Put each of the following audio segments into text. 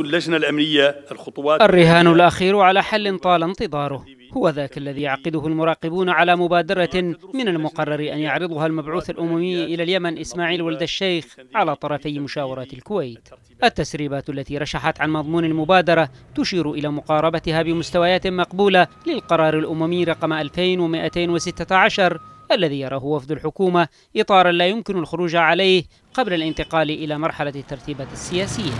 اللجنة الأمنية الخطوات الرهان الأخير على حل طال انتظاره هو ذاك الذي يعقده المراقبون على مبادرة من المقرر أن يعرضها المبعوث الأممي إلى اليمن إسماعيل ولد الشيخ على طرفي مشاورة الكويت التسريبات التي رشحت عن مضمون المبادرة تشير إلى مقاربتها بمستويات مقبولة للقرار الأممي رقم 2216 الذي يراه وفد الحكومة إطارا لا يمكن الخروج عليه قبل الانتقال إلى مرحلة الترتيبات السياسية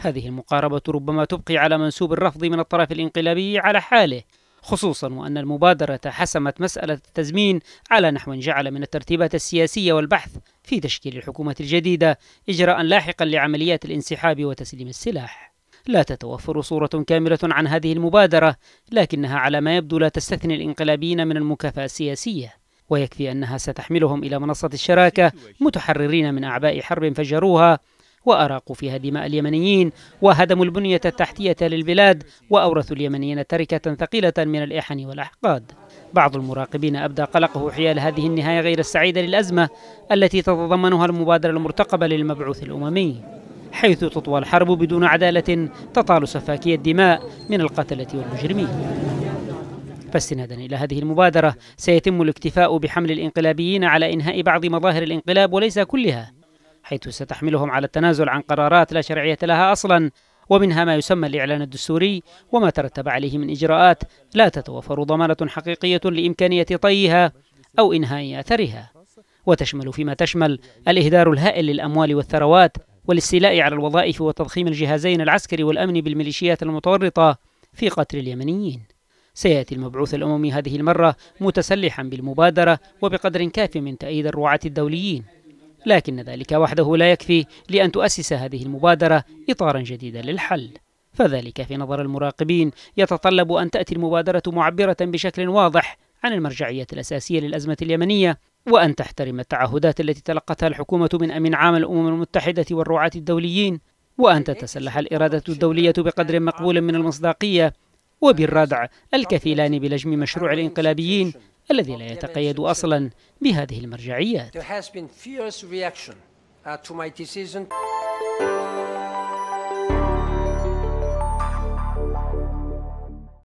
هذه المقاربة ربما تبقي على منسوب الرفض من الطرف الانقلابي على حاله خصوصا وأن المبادرة حسمت مسألة التزمين على نحو جعل من الترتيبات السياسية والبحث في تشكيل الحكومة الجديدة إجراء لاحقا لعمليات الانسحاب وتسليم السلاح لا تتوفر صورة كاملة عن هذه المبادرة لكنها على ما يبدو لا تستثني الانقلابيين من المكافأة السياسية ويكفي أنها ستحملهم إلى منصة الشراكة متحررين من أعباء حرب فجروها وأراقوا فيها دماء اليمنيين وهدموا البنية التحتية للبلاد وأورثوا اليمنيين تركة ثقيلة من الإحن والأحقاد بعض المراقبين أبدى قلقه حيال هذه النهاية غير السعيدة للأزمة التي تتضمنها المبادرة المرتقبة للمبعوث الأممي حيث تطوى الحرب بدون عدالة تطال سفاكي الدماء من القتلة والمجرمين فاستنادا إلى هذه المبادرة سيتم الاكتفاء بحمل الإنقلابيين على إنهاء بعض مظاهر الانقلاب وليس كلها حيث ستحملهم على التنازل عن قرارات لا شرعية لها أصلا ومنها ما يسمى الإعلان الدستوري وما ترتب عليه من إجراءات لا تتوفر ضمانة حقيقية لإمكانية طيها أو إنهاء أثرها وتشمل فيما تشمل الإهدار الهائل للأموال والثروات والاستيلاء على الوظائف وتضخيم الجهازين العسكري والأمن بالميليشيات المتورطة في قتل اليمنيين سيأتي المبعوث الأممي هذه المرة متسلحا بالمبادرة وبقدر كاف من تأييد الرعاة الدوليين لكن ذلك وحده لا يكفي لأن تؤسس هذه المبادرة إطارا جديدا للحل فذلك في نظر المراقبين يتطلب أن تأتي المبادرة معبرة بشكل واضح عن المرجعية الأساسية للأزمة اليمنية وأن تحترم التعهدات التي تلقتها الحكومة من أمين عام الأمم المتحدة والرعاة الدوليين وأن تتسلح الإرادة الدولية بقدر مقبول من المصداقية وبالردع الكفيلان بلجم مشروع الانقلابيين الذي لا يتقيد أصلا بهذه المرجعيات.